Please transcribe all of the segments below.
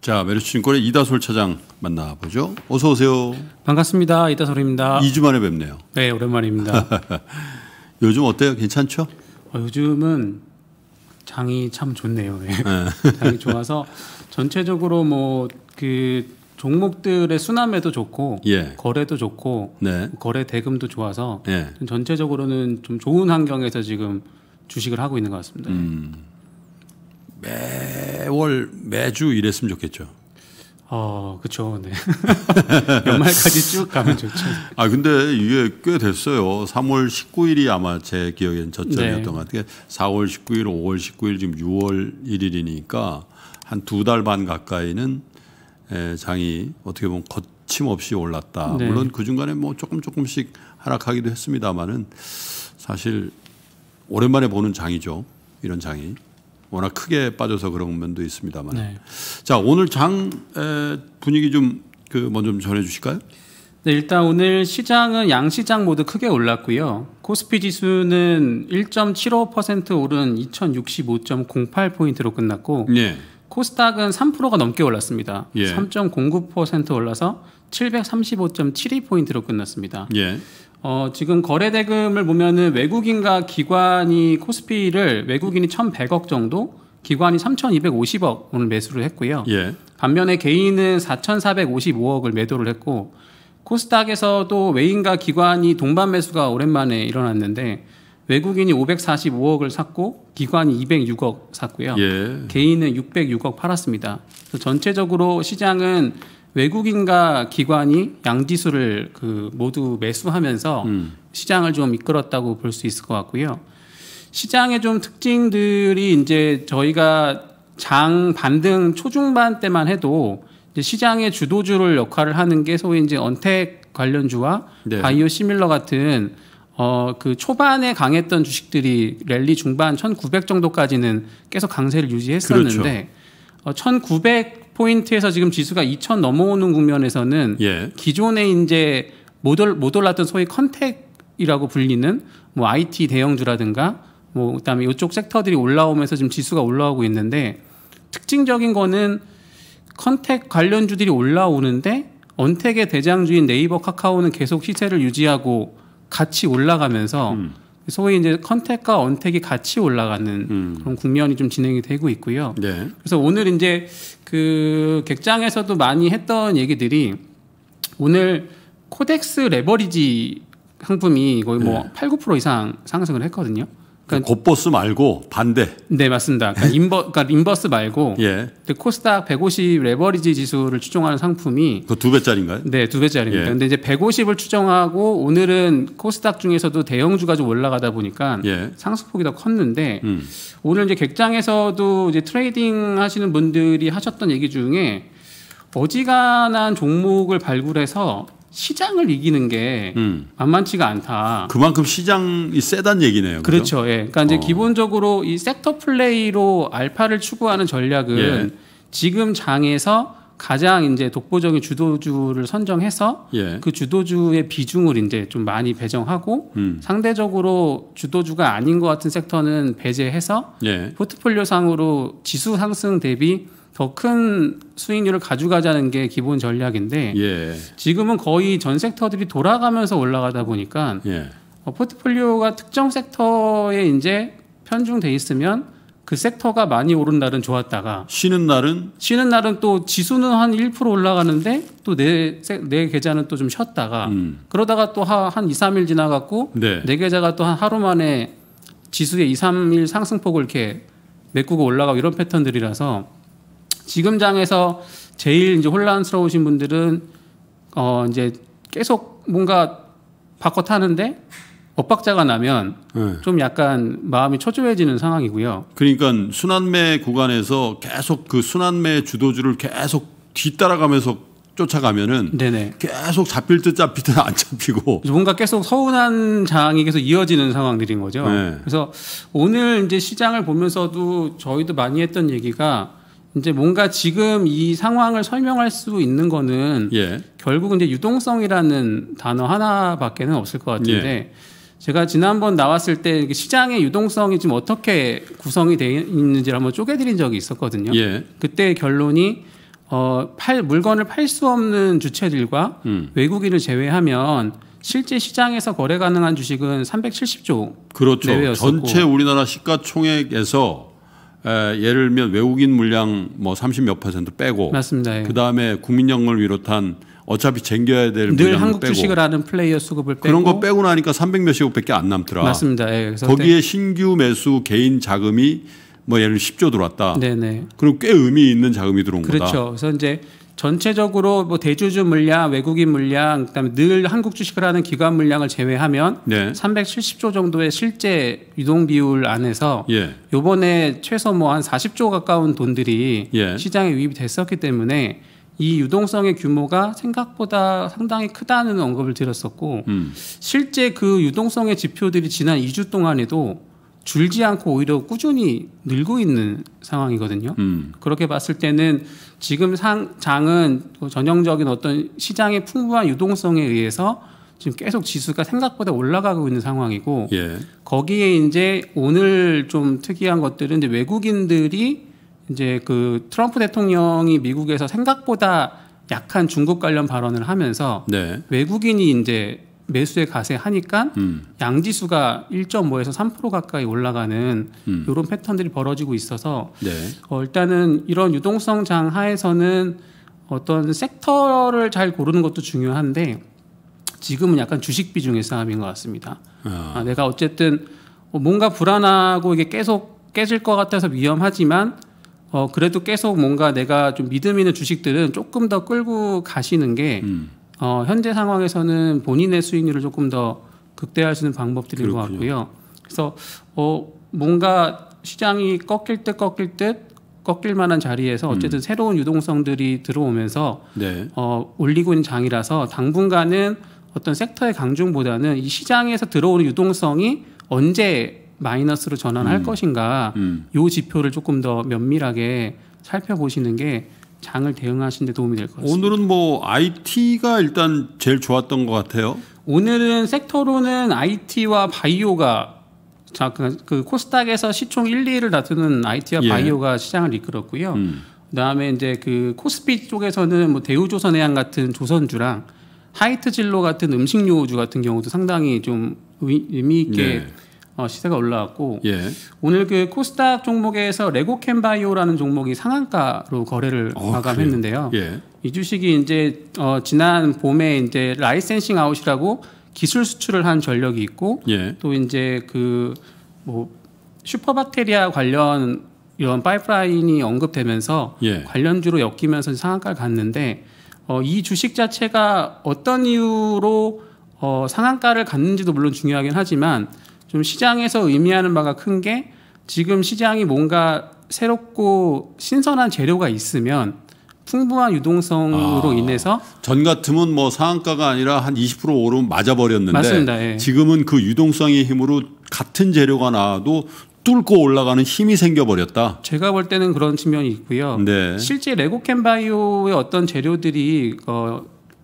자, 메르츠증권의 이다솔 차장 만나보죠. 어서 오세요. 반갑습니다. 이다솔입니다. 2주 만에 뵙네요. 네, 오랜만입니다. 요즘 어때요? 괜찮죠? 어, 요즘은 장이 참 좋네요. 네. 네. 장이 좋아서 전체적으로 뭐 그 종목들의 순환매도 좋고 예. 거래도 좋고 네. 거래 대금도 좋아서 예. 전체적으로는 좀 좋은 환경에서 지금 주식을 하고 있는 것 같습니다. 음. 매월 매주 이랬으면 좋겠죠. 어, 그쵸. 네. 연말까지 쭉 가면 좋죠. 아, 근데 이게 꽤 됐어요. 3월 19일이 아마 제 기억엔 저점이었던 네. 것 같아요. 4월 19일, 5월 19일, 지금 6월 1일이니까 한 두 달 반 가까이는 장이 어떻게 보면 거침없이 올랐다. 네. 물론 그 중간에 뭐 조금 조금씩 하락하기도 했습니다만은 사실 오랜만에 보는 장이죠. 이런 장이. 워낙 크게 빠져서 그런 면도 있습니다만. 네. 자, 오늘 장 분위기 좀 그 먼저 좀 그, 뭐 전해 주실까요? 네, 일단 오늘 시장은 양시장 모두 크게 올랐고요. 코스피 지수는 1.75% 오른 2065.08포인트로 끝났고 예. 코스닥은 3%가 넘게 올랐습니다. 예. 3.09% 올라서 735.72포인트로 끝났습니다. 예. 어, 지금 거래 대금을 보면은 외국인과 기관이 코스피를 외국인이 1,100억 정도, 기관이 3,250억 오늘 매수를 했고요. 예. 반면에 개인은 4,455억을 매도를 했고 코스닥에서도 외인과 기관이 동반 매수가 오랜만에 일어났는데 외국인이 545억을 샀고 기관이 206억 샀고요. 예. 개인은 606억 팔았습니다. 전체적으로 시장은 외국인과 기관이 양지수를 그 모두 매수하면서 음. 시장을 좀 이끌었다고 볼 수 있을 것 같고요. 시장의 좀 특징들이 이제 저희가 장 반등 초중반 때만 해도 이제 시장의 주도주를 역할을 하는 게 소위 이제 언택 관련주와 네. 바이오 시밀러 같은 어그 초반에 강했던 주식들이 랠리 중반 1900 정도까지는 계속 강세를 유지했었는데 그렇죠. 어1900 포인트에서 지금 지수가 2 0 0 0 넘어오는 국면에서는 예. 기존에 이제 못, 올, 못 올랐던 소위 컨택이라고 불리는 뭐 IT 대형주라든가 뭐 그다음에 이쪽 섹터들이 올라오면서 지금 지수가 올라오고 있는데 특징적인 거는 컨택 관련주들이 올라오는데 언택의 대장주인 네이버 카카오는 계속 시세를 유지하고 같이 올라가면서 음. 소위 이제 컨택과 언택이 같이 올라가는 음. 그런 국면이 좀 진행이 되고 있고요. 네. 그래서 오늘 이제 그 객장에서도 많이 했던 얘기들이 오늘 코덱스 레버리지 상품이 거의 뭐 네. 8, 9% 이상 상승을 했거든요. 그 그러니까 곱보스 말고 반대. 네 맞습니다. 그러니까 인버 그러니까 인버스 말고 예. 코스닥 150 레버리지 지수를 추종하는 상품이 그 두 배짜리인가요? 네두 배짜리입니다. 예. 근데 이제 150을 추종하고 오늘은 코스닥 중에서도 대형주가 좀 올라가다 보니까 예. 상승폭이 더 컸는데 음. 오늘 이제 객장에서도 이제 트레이딩 하시는 분들이 하셨던 얘기 중에 어지간한 종목을 발굴해서 시장을 이기는 게 음. 만만치가 않다. 그만큼 시장이 세단 얘기네요. 그렇죠. 그렇죠? 예. 그러니까 이제 어. 기본적으로 이 섹터 플레이로 알파를 추구하는 전략은 예. 지금 장에서 가장 이제 독보적인 주도주를 선정해서 예. 그 주도주의 비중을 이제 좀 많이 배정하고 음. 상대적으로 주도주가 아닌 것 같은 섹터는 배제해서 예. 포트폴리오 상으로 지수 상승 대비 더큰 수익률을 가져가자는 게 기본 전략인데 예. 지금은 거의 전 섹터들이 돌아가면서 올라가다 보니까 예. 어, 포트폴리오가 특정 섹터에 이제 편중돼 있으면 그 섹터가 많이 오른 날은 좋았다가 쉬는 날은 쉬는 날은 또 지수는 한 1% 올라가는데 또 내 내 계좌는 또 좀 쉬었다가 음. 그러다가 또 한 2, 3일 지나갔고 네. 내 계좌가 또 한 하루 만에 지수의 2, 3일 상승폭을 이렇게 메꾸고 올라가고 이런 패턴들이라서 지금 장에서 제일 이제 혼란스러우신 분들은 어 이제 계속 뭔가 바꿔 타는데 엇박자가 나면 네. 좀 약간 마음이 초조해지는 상황이고요. 그러니까 순환매 구간에서 계속 그 순환매 주도주를 계속 뒤따라가면서 쫓아가면은 네네. 계속 잡힐 듯 잡힐 듯안 잡히고 뭔가 계속 서운한 장이 계속 이어지는 상황들인 거죠. 네. 그래서 오늘 이제 시장을 보면서도 저희도 많이 했던 얘기가 이제 뭔가 지금 이 상황을 설명할 수 있는 거는 예. 결국 은 이제 유동성이라는 단어 하나밖에는 없을 것 같은데 예. 제가 지난번 나왔을 때 시장의 유동성이 지금 어떻게 구성이 되어 있는지를 한번 쪼개드린 적이 있었거든요. 예. 그때 결론이 어, 팔, 물건을 팔 수 없는 주체들과 음. 외국인을 제외하면 실제 시장에서 거래 가능한 주식은 370조 그렇죠. 내외였었고 전체 우리나라 시가총액에서 에, 예를 들면 외국인 물량 뭐30몇 퍼센트 빼고 맞습니다. 예. 그다음에 국민연금을 비롯한 어차피 쟁겨야 될늘 한국 주식을 하는 플레이어 수급을 빼고 그런 거 빼고 나니까 300 몇십억밖에 안 남더라. 맞습니다. 예. 거기에 신규 매수 개인 자금이 뭐 예를 10조 들어왔다. 네네. 그럼 꽤 의미 있는 자금이 들어온 그렇죠. 거다. 그렇죠. 그래서 이제 전체적으로 뭐 대주주 물량, 외국인 물량, 그다음에 늘 한국 주식을 하는 기관 물량을 제외하면 네. 370조 정도의 실제 유동 비율 안에서 예. 요번에 최소 뭐 한 40조 가까운 돈들이 예. 시장에 유입이 됐었기 때문에 이 유동성의 규모가 생각보다 상당히 크다는 언급을 드렸었고 음. 실제 그 유동성의 지표들이 지난 2주 동안에도 줄지 않고 오히려 꾸준히 늘고 있는 상황이거든요. 음. 그렇게 봤을 때는 지금 상, 장은 전형적인 어떤 시장의 풍부한 유동성에 의해서 지금 계속 지수가 생각보다 올라가고 있는 상황이고 예. 거기에 이제 오늘 좀 특이한 것들은 이제 외국인들이 이제 그 트럼프 대통령이 미국에서 생각보다 약한 중국 관련 발언을 하면서 네. 외국인이 이제 매수에 가세하니까 음. 양지수가 1.5에서 3% 가까이 올라가는 음. 이런 패턴들이 벌어지고 있어서 네. 어, 일단은 이런 유동성 장 하에서는 어떤 섹터를 잘 고르는 것도 중요한데 지금은 약간 주식 비중의 싸움인 것 같습니다. 아. 아, 내가 어쨌든 어, 뭔가 불안하고 이게 계속 깨질 것 같아서 위험하지만 어, 그래도 계속 뭔가 내가 좀 믿음 있는 주식들은 조금 더 끌고 가시는 게 음. 어, 현재 상황에서는 본인의 수익률을 조금 더 극대화할 수 있는 방법들인 그렇군요. 것 같고요. 그래서 어, 뭔가 시장이 꺾일 듯 꺾일 듯 꺾일 만한 자리에서 음. 어쨌든 음. 새로운 유동성들이 들어오면서 네. 어, 올리고 있는 장이라서 당분간은 어떤 섹터의 강중보다는 이 시장에서 들어오는 유동성이 언제 마이너스로 전환할 음. 것인가 음. 요 지표를 조금 더 면밀하게 살펴보시는 게 장을 대응하시는 데 도움이 될 것 같습니다. 오늘은 뭐 IT가 일단 제일 좋았던 것 같아요. 오늘은 섹터로는 IT와 바이오가 자, 그, 그 코스닥에서 시총 1, 2위를 다투는 IT와 예. 바이오가 시장을 이끌었고요. 음. 그다음에 이제 그 코스피 쪽에서는 뭐 대우조선해양 같은 조선주랑 하이트진로 같은 음식료주 같은 경우도 상당히 좀 의미 있게 네. 어, 시세가 올라왔고 예. 오늘 그 코스닥 종목에서 레고캠바이오라는 종목이 상한가로 거래를 어, 마감했는데요. 예. 이 주식이 이제 어, 지난 봄에 이제 라이센싱 아웃이라고 기술 수출을 한 전력이 있고 예. 또 이제 그 뭐 슈퍼박테리아 관련 이런 파이프라인이 언급되면서 예. 관련주로 엮이면서 상한가를 갔는데 어, 이 주식 자체가 어떤 이유로 어, 상한가를 갔는지도 물론 중요하긴 하지만 좀 시장에서 의미하는 바가 큰 게 지금 시장이 뭔가 새롭고 신선한 재료가 있으면 풍부한 유동성으로 아, 인해서 전 같으면 뭐 상한가가 아니라 한 20% 오르면 맞아버렸는데 맞습니다, 예. 지금은 그 유동성의 힘으로 같은 재료가 나와도 뚫고 올라가는 힘이 생겨버렸다. 제가 볼 때는 그런 측면이 있고요. 네. 실제 레고캔바이오의 어떤 재료들이 어,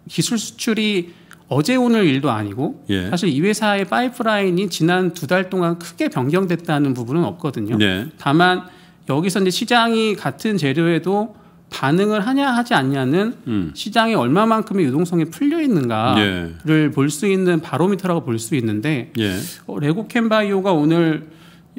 기술 수출이 어제 오늘 일도 아니고 예. 사실 이 회사의 파이프라인이 지난 두 달 동안 크게 변경됐다는 부분은 없거든요. 예. 다만 여기서 이제 시장이 같은 재료에도 반응을 하냐 하지 않냐는 음. 시장이 얼마만큼의 유동성이 풀려 있는가를 예. 볼수 있는 바로미터라고 볼 수 있는데 예. 어, 레고캔바이오가 오늘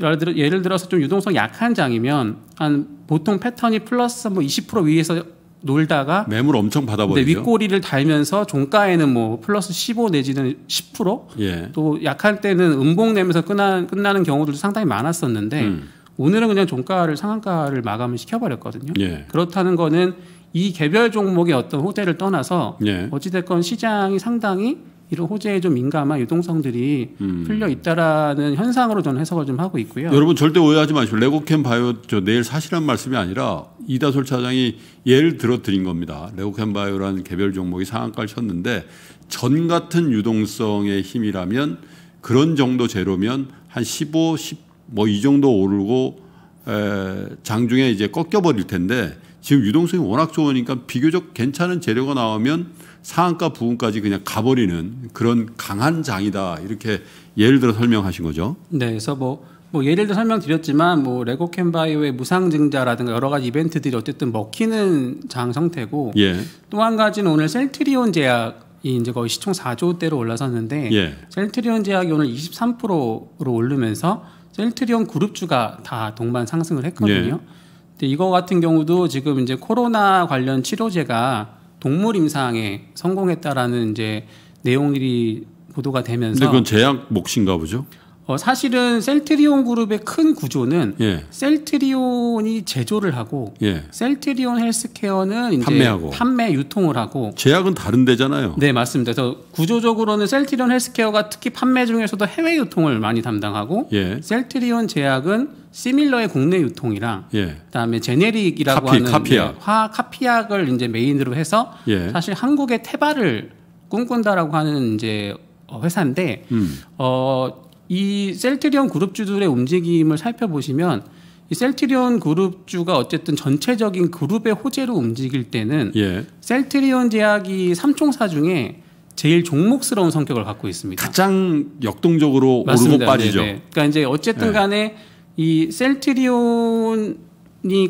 예를, 들어, 예를 들어서 좀 유동성 약한 장이면 한 보통 패턴이 플러스 뭐 20% 위에서 놀다가 매물 엄청 받아버리죠. 네, 윗꼬리를 달면서 종가에는 뭐 플러스 15 내지는 10%또 예. 약할 때는 음봉 내면서 끝나, 끝나는 경우들도 상당히 많았었는데 음. 오늘은 그냥 종가를 상한가를 마감을 시켜버렸거든요. 예. 그렇다는 거는 이 개별 종목의 어떤 호재를 떠나서 예. 어찌됐건 시장이 상당히 이런 호재에 좀 민감한 유동성들이 음. 풀려 있다라는 현상으로 저는 해석을 좀 하고 있고요. 여러분 절대 오해하지 마십시오. 레고캠 바이오 저 내일 사실한 말씀이 아니라 이다솔 차장이 예를 들어 드린 겁니다. 레고캠 바이오라는 개별 종목이 상한가를 쳤는데 전 같은 유동성의 힘이라면 그런 정도 제로면 한 15, 10 뭐 이 정도 오르고 에, 장중에 이제 꺾여 버릴 텐데 지금 유동성이 워낙 좋으니까 비교적 괜찮은 재료가 나오면 상한가 부분까지 그냥 가버리는 그런 강한 장이다 이렇게 예를 들어 설명하신 거죠. 네, 그래서 뭐, 뭐 예를 들어 설명드렸지만 뭐 레고캔바이오의 무상증자라든가 여러 가지 이벤트들이 어쨌든 먹히는 장 상태고 예. 또한 가지는 오늘 셀트리온 제약 이 이제 거의 시총 4조대로 올라섰는데 예. 셀트리온 제약이 오늘 23%로 오르면서 셀트리온 그룹주가 다 동반 상승을 했거든요. 예. 근데 이거 같은 경우도 지금 이제 코로나 관련 치료제가 동물 임상에 성공했다라는 이제 내용들이 보도가 되면서. 근데 그건 제약 몫인가 보죠? 어, 사실은 셀트리온 그룹의 큰 구조는 예. 셀트리온이 제조를 하고 예. 셀트리온 헬스케어는 이제 판매하고 판매 유통을 하고 제약은 다른 데잖아요. 네 맞습니다. 그래서 구조적으로는 셀트리온 헬스케어가 특히 판매 중에서도 해외 유통을 많이 담당하고 예. 셀트리온 제약은 시밀러의 국내 유통이랑 예. 그다음에 제네릭이라고 카피, 하는 카피약. 네, 화 카피약을 이제 메인으로 해서 예. 사실 한국의 테바를 꿈꾼다라고 하는 이제 회사인데 음. 어이 셀트리온 그룹주들의 움직임을 살펴보시면 이 셀트리온 그룹주가 어쨌든 전체적인 그룹의 호재로 움직일 때는 예. 셀트리온 제약이 삼총사 중에 제일 종목스러운 성격을 갖고 있습니다. 가장 역동적으로 맞습니다. 오르고 네, 빠지죠. 네네. 그러니까 이제 어쨌든 네. 간에 예. 이 셀트리온이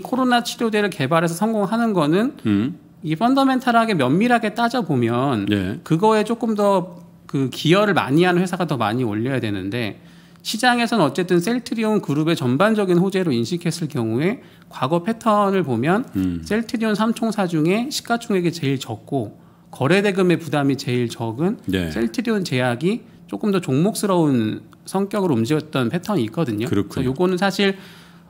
코로나 치료제를 개발해서 성공하는 거는 음. 이 펀더멘탈하게 면밀하게 따져 보면 예. 그거에 조금 더그 기여를 많이 하는 회사가 더 많이 올려야 되는데 시장에서는 어쨌든 셀트리온 그룹의 전반적인 호재로 인식했을 경우에 과거 패턴을 보면 음. 셀트리온 삼총사 중에 시가총액이 제일 적고 거래대금의 부담이 제일 적은 네. 셀트리온 제약이 조금 더 종목스러운 성격으로 움직였던 패턴이 있거든요. 그렇군요. 요거는 사실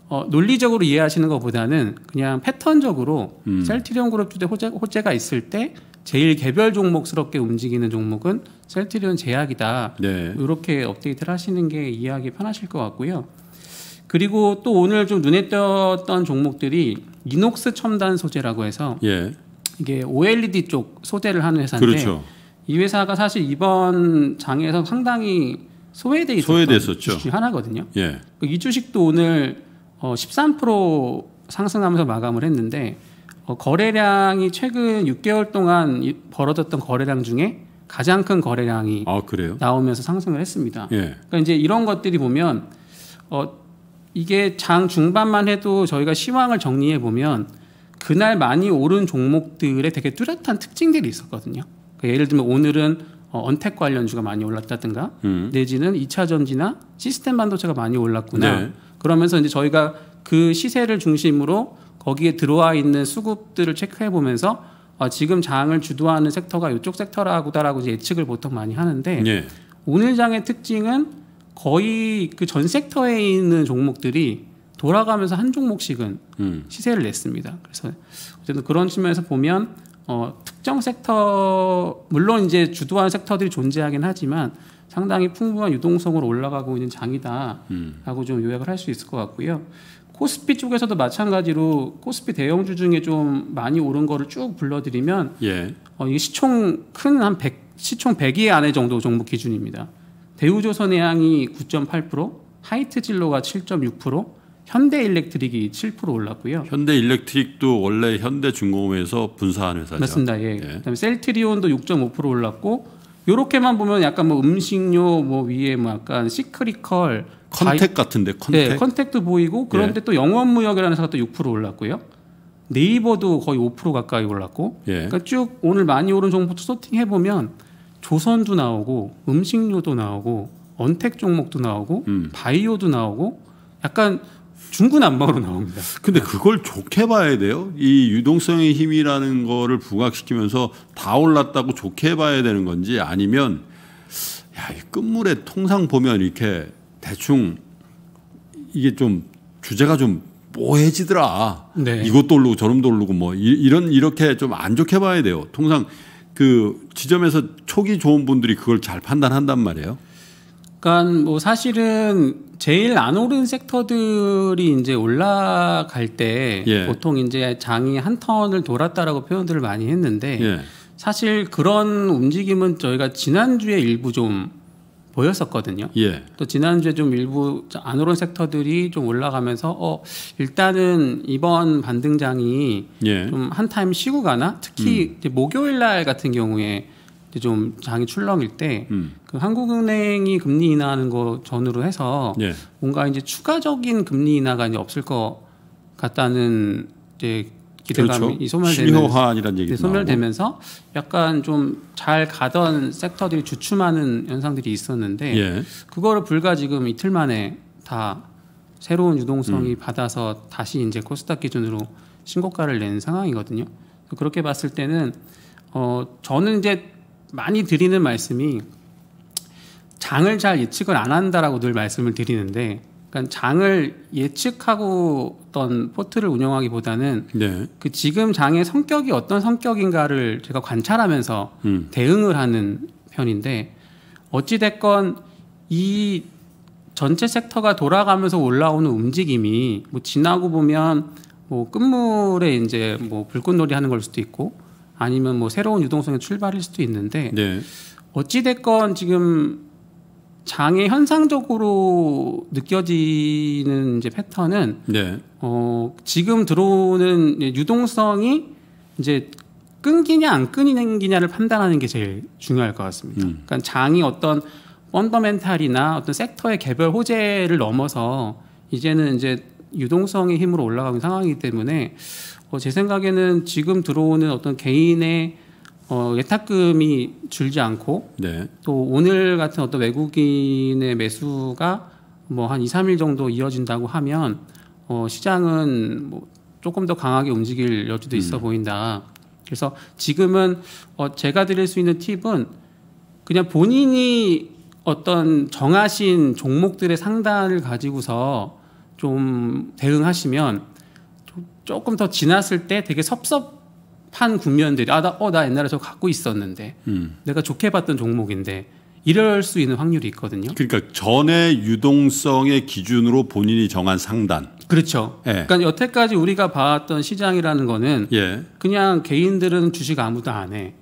어, 논리적으로 이해하시는 것보다는 그냥 패턴적으로 음. 셀트리온 그룹 주대 호재, 호재가 있을 때 제일 개별 종목스럽게 움직이는 종목은 셀트리온 제약이다. 네. 이렇게 업데이트를 하시는 게 이해하기 편하실 것 같고요. 그리고 또 오늘 좀 눈에 띄었던 종목들이 이녹스 첨단 소재라고 해서 예. 이게 OLED 쪽 소재를 하는 회사인데 그렇죠. 이 회사가 사실 이번 장에서 상당히 소외돼 있었던 죠 주식 하나거든요. 예. 이 주식도 오늘 어13% 상승하면서 마감을 했는데 어, 거래량이 최근 6개월 동안 벌어졌던 거래량 중에 가장 큰 거래량이 아, 나오면서 상승을 했습니다. 예. 그러니까 이제 이런 것들이 보면 어, 이게 장 중반만 해도 저희가 시황을 정리해 보면 그날 많이 오른 종목들의 되게 뚜렷한 특징들이 있었거든요. 그러니까 예를 들면 오늘은 어, 언택 관련주가 많이 올랐다든가 음. 내지는 2차 전지나 시스템 반도체가 많이 올랐구나. 네. 그러면서 이제 저희가 그 시세를 중심으로 거기에 들어와 있는 수급들을 체크해 보면서 어, 지금 장을 주도하는 섹터가 이쪽 섹터라고다라고 예측을 보통 많이 하는데 예. 오늘 장의 특징은 거의 그 전 섹터에 있는 종목들이 돌아가면서 한 종목씩은 음. 시세를 냈습니다. 그래서 어쨌든 그런 측면에서 보면 어, 특정 섹터 물론 이제 주도하는 섹터들이 존재하긴 하지만 상당히 풍부한 유동성으로 올라가고 있는 장이다라고 음. 좀 요약을 할 수 있을 것 같고요. 코스피 쪽에서도 마찬가지로 코스피 대형주 중에 좀 많이 오른 거를 쭉 불러드리면 예. 어, 이게 시총 큰 한 100, 시총 100위 안에 정도 종목 기준입니다. 대우조선의양이 9.8%, 하이트진로가 7.6%, 현대일렉트릭이 7% 올랐고요. 현대일렉트릭도 원래 현대중공업에서 분사한 회사죠. 맞습니다. 예. 예. 그다음에 셀트리온도 6.5% 올랐고 요렇게만 보면 약간 뭐 음식료 뭐 위에 뭐 약간 시크리컬 컨택 같은데 컨택 네, 컨택도 보이고 그런데 예. 또 영원무역이라는 사가또6% 올랐고요. 네이버도 거의 5% 가까이 올랐고 예. 그러니까 쭉 오늘 많이 오른 종목부터 소팅해 보면 조선도 나오고 음식료도 나오고 언택 종목도 나오고 음. 바이오도 나오고 약간 중구난방으로 나옵니다. 근데 그걸 좋게 봐야 돼요. 이 유동성의 힘이라는 거를 부각시키면서 다 올랐다고 좋게 봐야 되는 건지 아니면 야, 이 끝물에 통상 보면 이렇게 대충 이게 좀 주제가 좀 뭐해지더라. 네. 이것도 오르고 저놈도 오르고 뭐 이, 런 이렇게 좀 안 좋게 봐야 돼요. 통상 그 지점에서 초기 좋은 분들이 그걸 잘 판단한단 말이에요. 그러니까 뭐 사실은 제일 안 오른 섹터들이 이제 올라갈 때 예. 보통 이제 장이 한 턴을 돌았다라고 표현들을 많이 했는데 예. 사실 그런 움직임은 저희가 지난주에 일부 좀 보였었거든요. 예. 또 지난주에 좀 일부 안 오른 섹터들이 좀 올라가면서 어 일단은 이번 반등장이 예. 좀한 타임 쉬고 가나 특히 음. 목요일 날 같은 경우에 이제 좀 장이 출렁일 때 음. 그 한국은행이 금리 인하하는 거 전으로 해서 예. 뭔가 이제 추가적인 금리 인하가 이제 없을 것 같다는 이제 기대감이 그렇죠. 소멸되는 네, 소멸되면서 나오고. 약간 좀 잘 가던 섹터들이 주춤하는 현상들이 있었는데 예. 그거를 불과 지금 이틀 만에 다 새로운 유동성이 음. 받아서 다시 이제 코스닥 기준으로 신고가를 낸 상황이거든요. 그렇게 봤을 때는 어 저는 이제 많이 드리는 말씀이 장을 잘 예측을 안 한다라고 늘 말씀을 드리는데 그니까 장을 예측하고 어떤 포트를 운영하기보다는 네. 그 지금 장의 성격이 어떤 성격인가를 제가 관찰하면서 음. 대응을 하는 편인데 어찌 됐건 이 전체 섹터가 돌아가면서 올라오는 움직임이 뭐 지나고 보면 뭐 끝물에 이제 뭐 불꽃놀이 하는 걸 수도 있고 아니면 뭐 새로운 유동성의 출발일 수도 있는데 네. 어찌 됐건 지금 장애 현상적으로 느껴지는 이제 패턴은 네. 어, 지금 들어오는 유동성이 이제 끊기냐 안 끊기냐를 판단하는 게 제일 중요할 것 같습니다. 음. 그러니까 장이 어떤 펀더멘탈이나 어떤 섹터의 개별 호재를 넘어서 이제는 이제 유동성의 힘으로 올라가는 상황이기 때문에 어, 제 생각에는 지금 들어오는 어떤 개인의 어, 예탁금이 줄지 않고 네. 또 오늘 같은 어떤 외국인의 매수가 뭐 한 2, 3일 정도 이어진다고 하면 어, 시장은 뭐 조금 더 강하게 움직일 여지도 있어 음. 보인다. 그래서 지금은 어, 제가 드릴 수 있는 팁은 그냥 본인이 어떤 정하신 종목들의 상단을 가지고서 좀 대응하시면 조금 더 지났을 때 되게 섭섭한 국면들이 아, 나, 어, 나 옛날에 저 갖고 있었는데 음. 내가 좋게 봤던 종목인데 이럴 수 있는 확률이 있거든요. 그러니까 전에 유동성의 기준으로 본인이 정한 상단. 그렇죠. 예. 그러니까 여태까지 우리가 봤던 시장이라는 거는 예. 그냥 개인들은 주식 아무도 안 해.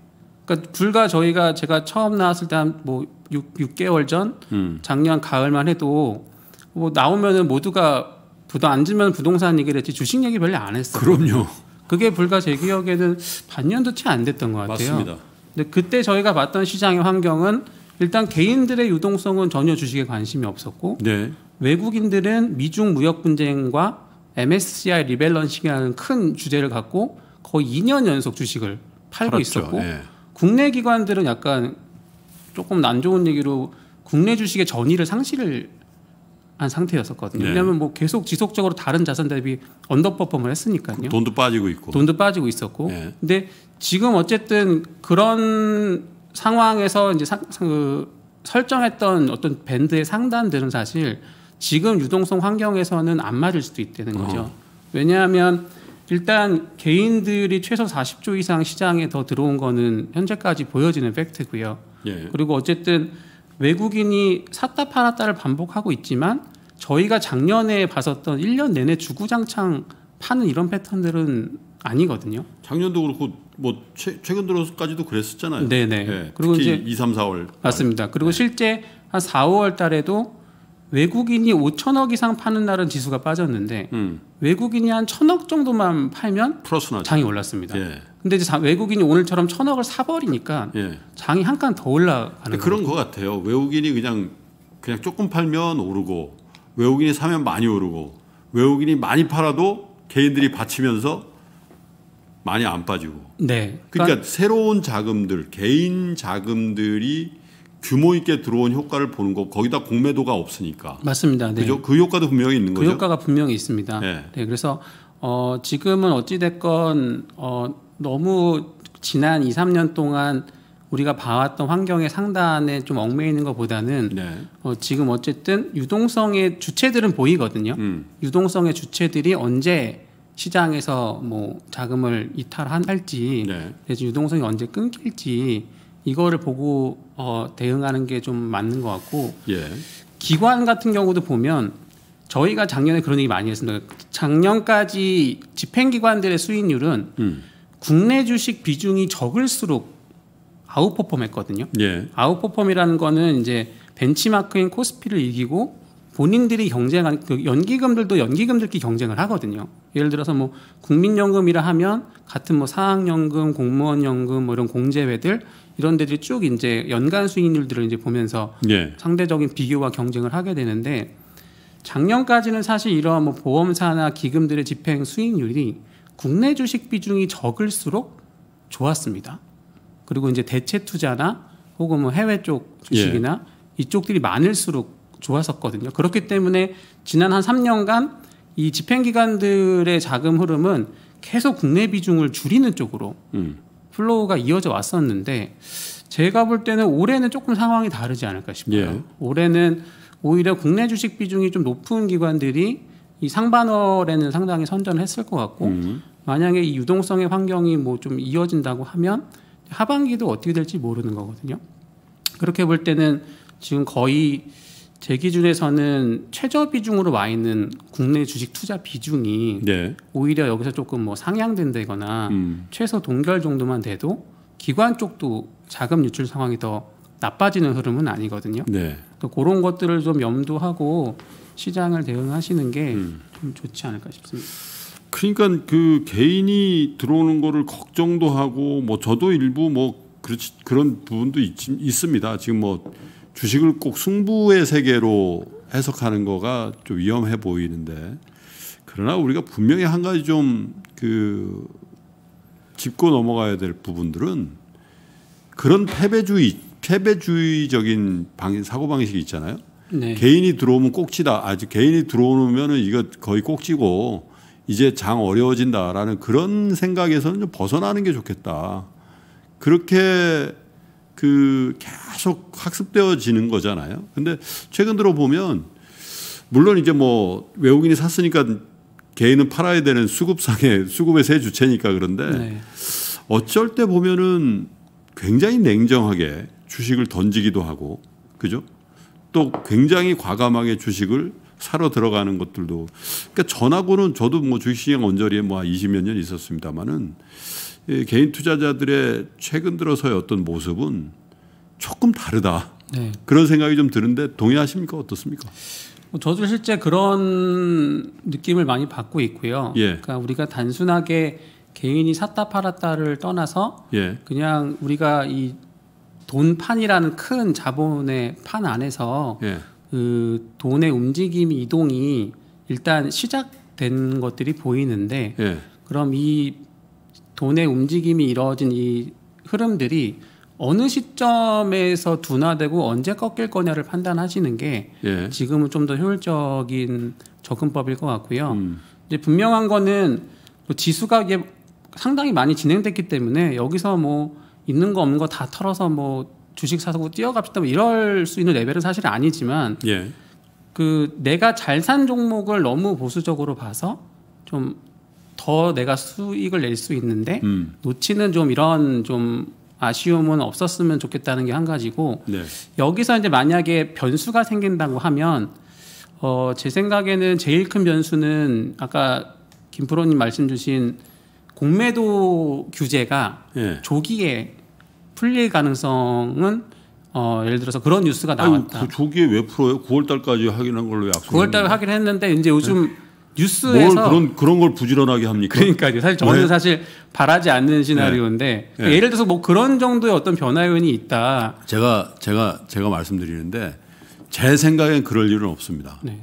그러니까 불과 저희가 제가 처음 나왔을 때 한뭐 6, 6개월 전 음. 작년 가을만 해도 뭐 나오면은 모두가 부도 앉으면 부동산 얘기를 했지 주식 얘기 별로 안 했어요. 그럼요. 그게 불과 제 기억에는 반년도 채 안 됐던 것 같아요. 맞습니다. 근데 그때 저희가 봤던 시장의 환경은 일단 개인들의 유동성은 전혀 주식에 관심이 없었고 네. 외국인들은 미중 무역 분쟁과 MSCI 리밸런싱이라는 큰 주제를 갖고 거의 2년 연속 주식을 팔고 팔았죠. 있었고 네. 국내 기관들은 약간 조금 난 좋은 얘기로 국내 주식의 전의를 상실을 한 상태였었거든요. 네. 왜냐하면 뭐 계속 지속적으로 다른 자산 대비 언더퍼폼을 했으니까요. 돈도 빠지고 있고. 돈도 빠지고 있었고. 네. 근데 지금 어쨌든 그런 상황에서 이제 상, 그 설정했던 어떤 밴드의 상단들은 사실 지금 유동성 환경에서는 안 맞을 수도 있다는 거죠. 어. 왜냐하면 일단 개인들이 최소 40조 이상 시장에 더 들어온 거는 현재까지 보여지는 팩트고요. 예. 그리고 어쨌든 외국인이 샀다 팔았다를 반복하고 있지만 저희가 작년에 봤었던 1년 내내 주구장창 파는 이런 패턴들은 아니거든요. 작년도 그렇고 뭐 최, 근 들어서까지도 그랬었잖아요. 네네. 네, 네. 예, 그리고 이제 2, 3, 4월 맞습니다. 그리고 네. 실제 한 4, 5월 달에도 외국인이 5천억 이상 파는 날은 지수가 빠졌는데 음. 외국인이 한 천억 정도만 팔면 플러스 장이 올랐습니다. 예. 근데 이제 외국인이 오늘처럼 천억을 사버리니까 예. 장이 한 칸 더 올라가는 그런 것 같아요. 외국인이 그냥 그냥 조금 팔면 오르고 외국인이 사면 많이 오르고 외국인이 많이 팔아도 개인들이 받치면서 많이 안 빠지고. 네. 그러니까, 그러니까 새로운 자금들 개인 자금들이 규모 있게 들어온 효과를 보는 거 거기다 공매도가 없으니까 맞습니다. 네. 그죠? 그 효과도 분명히 있는 그 거죠. 그 효과가 분명히 있습니다. 네. 네. 그래서 어, 지금은 어찌 됐건 어, 너무 지난 2, 3년 동안 우리가 봐왔던 환경의 상단에 좀 얽매이는 것보다는 네. 어, 지금 어쨌든 유동성의 주체들은 보이거든요. 음. 유동성의 주체들이 언제 시장에서 뭐 자금을 이탈할지, 네. 유동성이 언제 끊길지 이거를 보고 어, 대응하는 게 좀 맞는 것 같고 예. 기관 같은 경우도 보면 저희가 작년에 그런 얘기 많이 했습니다. 작년까지 집행기관들의 수익률은 음. 국내 주식 비중이 적을수록 아웃퍼폼했거든요. 예. 아웃퍼폼이라는 거는 이제 벤치마크인 코스피를 이기고 본인들이 경쟁한 그 연기금들도 연기금들끼리 경쟁을 하거든요. 예를 들어서 뭐 국민연금이라 하면 같은 뭐 사학연금, 공무원연금 뭐 이런 공제회들 이런 데들이 쭉 이제 연간 수익률들을 이제 보면서 예. 상대적인 비교와 경쟁을 하게 되는데 작년까지는 사실 이러한 뭐 보험사나 기금들의 집행 수익률이 국내 주식 비중이 적을수록 좋았습니다. 그리고 이제 대체 투자나 혹은 뭐 해외 쪽 주식이나 예. 이쪽들이 많을수록 좋았었거든요. 그렇기 때문에 지난 한 3년간 이 집행기관들의 자금 흐름은 계속 국내 비중을 줄이는 쪽으로 음. 플로우가 이어져 왔었는데 제가 볼 때는 올해는 조금 상황이 다르지 않을까 싶어요. 예. 올해는 오히려 국내 주식 비중이 좀 높은 기관들이 이 상반월에는 상당히 선전을 했을 것 같고 음. 만약에 이 유동성의 환경이 뭐 좀 이어진다고 하면 하반기도 어떻게 될지 모르는 거거든요. 그렇게 볼 때는 지금 거의 제 기준에서는 최저 비중으로 와 있는 국내 주식 투자 비중이 네. 오히려 여기서 조금 뭐 상향된다거나 음. 최소 동결 정도만 돼도 기관 쪽도 자금 유출 상황이 더 나빠지는 흐름은 아니거든요. 네. 그러니까 그런 것들을 좀 염두하고 시장을 대응하시는 게 음. 좋지 않을까 싶습니다. 그러니까 그 개인이 들어오는 거를 걱정도 하고 뭐 저도 일부 뭐 그렇지 그런 부분도 있, 있습니다. 지금 뭐 주식을 꼭 승부의 세계로 해석하는 거가 좀 위험해 보이는데 그러나 우리가 분명히 한 가지 좀 그 짚고 넘어가야 될 부분들은 그런 패배주의 패배주의적인 방, 사고방식이 있잖아요. 네. 개인이 들어오면 꼭지다. 아주 개인이 들어오면은 이거 거의 꼭지고 이제 장 어려워진다라는 그런 생각에서는 좀 벗어나는 게 좋겠다. 그렇게 그 계속 학습되어지는 거잖아요. 근데 최근 들어 보면 물론 이제 뭐 외국인이 샀으니까 개인은 팔아야 되는 수급상의 수급의 세 주체니까 그런데 네. 어쩔 때 보면은 굉장히 냉정하게 주식을 던지기도 하고 그죠? 또 굉장히 과감하게 주식을 사러 들어가는 것들도 그러니까 전하고는 저도 뭐 주식 시장 언저리에 뭐 20몇 년 있었습니다만은 예, 개인 투자자들의 최근 들어서의 어떤 모습은 조금 다르다. 네. 그런 생각이 좀 드는데 동의하십니까 어떻습니까? 뭐 저도 실제 그런 느낌을 많이 받고 있고요. 예. 그러니까 우리가 단순하게 개인이 샀다 팔았다를 떠나서 예. 그냥 우리가 이 돈판이라는 큰 자본의 판 안에서 예. 그 돈의 움직임 이동이 일단 시작된 것들이 보이는데 예. 그럼 이 돈의 움직임이 이루어진 이 흐름들이 어느 시점에서 둔화되고 언제 꺾일 거냐를 판단하시는 게 예. 지금은 좀 더 효율적인 접근법일 것 같고요. 음. 이제 분명한 거는 뭐 지수가 이 상당히 많이 진행됐기 때문에 여기서 뭐 있는 거 없는 거 다 털어서 뭐 주식 사서 뛰어갑시다 뭐 이럴 수 있는 레벨은 사실 아니지만 예. 그 내가 잘 산 종목을 너무 보수적으로 봐서 좀 더 내가 수익을 낼 수 있는데 음. 놓치는 좀 이런 좀 아쉬움은 없었으면 좋겠다는 게 한 가지고 네. 여기서 이제 만약에 변수가 생긴다고 하면 어, 제 생각에는 제일 큰 변수는 아까 김 프로님 말씀 주신 공매도 규제가 예. 조기에 풀릴 가능성은 어, 예를 들어서 그런 뉴스가 나왔다. 아니, 그 조기에 왜 풀어요? 9월 달까지 확인한 걸로 약속. 9월 달 확인했는데 이제 요즘 네. 뉴스에서 그런 그런 걸 부지런하게 합니까? 그러니까요. 사실 저는 네. 사실 바라지 않는 시나리오인데 네. 네. 예를 들어서 뭐 그런 정도의 어떤 변화 요인이 있다. 제가 제가 제가 말씀드리는데 제 생각엔 그럴 일은 없습니다. 네.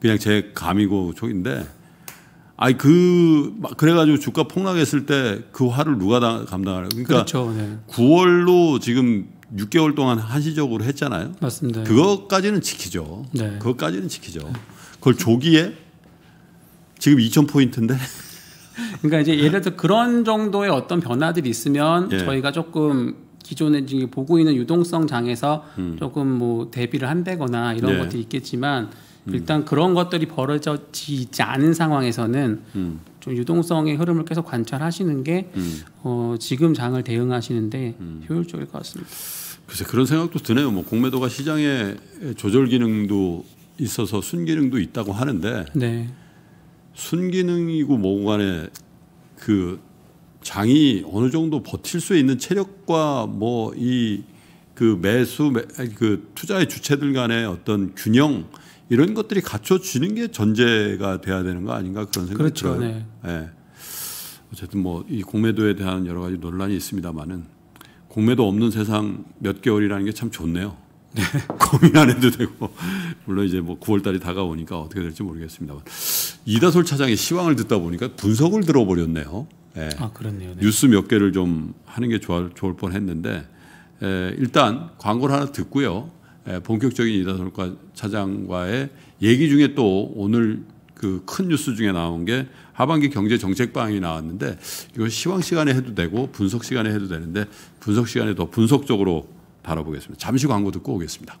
그냥 제 감이고 촉인데 아니 그 그래가지고 주가 폭락했을 때 그 화를 누가 다 감당하려? 그러니까 그렇죠, 네. 9월로 지금 6개월 동안 한시적으로 했잖아요. 맞습니다. 그것까지는 지키죠. 네. 그것까지는 지키죠. 그걸 조기에 지금 2천 포인트인데. 그러니까 이제 예를 들어 그런 정도의 어떤 변화들이 있으면 예. 저희가 조금 기존에 지금 보고 있는 유동성 장에서 음. 조금 뭐 대비를 한다거나 이런 예. 것들이 있겠지만 음. 일단 그런 것들이 벌어지지 않은 상황에서는 음. 좀 유동성의 흐름을 계속 관찰하시는 게 음. 어, 지금 장을 대응하시는데 음. 효율적일 것 같습니다. 글쎄 그런 생각도 드네요. 뭐 공매도가 시장의 조절 기능도 있어서 순기능도 있다고 하는데 네. 순기능이고 뭐 간에 그 장이 어느 정도 버틸 수 있는 체력과 뭐 이 그 매수 매, 그 투자의 주체들 간의 어떤 균형 이런 것들이 갖춰지는 게 전제가 돼야 되는 거 아닌가 그런 생각이 그렇죠, 들어요. 네. 네. 어쨌든 뭐 이 공매도에 대한 여러 가지 논란이 있습니다만은 공매도 없는 세상 몇 개월이라는 게 참 좋네요. 네. 고민 안 해도 되고 물론 이제 뭐 9월달이 다가오니까 어떻게 될지 모르겠습니다만 이다솔 차장의 시황을 듣다 보니까 분석을 들어버렸네요. 네. 아 그렇네요. 네. 뉴스 몇 개를 좀 하는 게 좋아, 좋을 뻔했는데 에, 예, 일단 광고를 하나 듣고요. 예, 본격적인 이다솔과 차장과의 얘기 중에 또 오늘 그 큰 뉴스 중에 나온 게 하반기 경제 정책 방향이 나왔는데 이걸 시황 시간에 해도 되고 분석 시간에 해도 되는데 분석 시간에 더 분석적으로 다뤄보겠습니다. 잠시 광고 듣고 오겠습니다.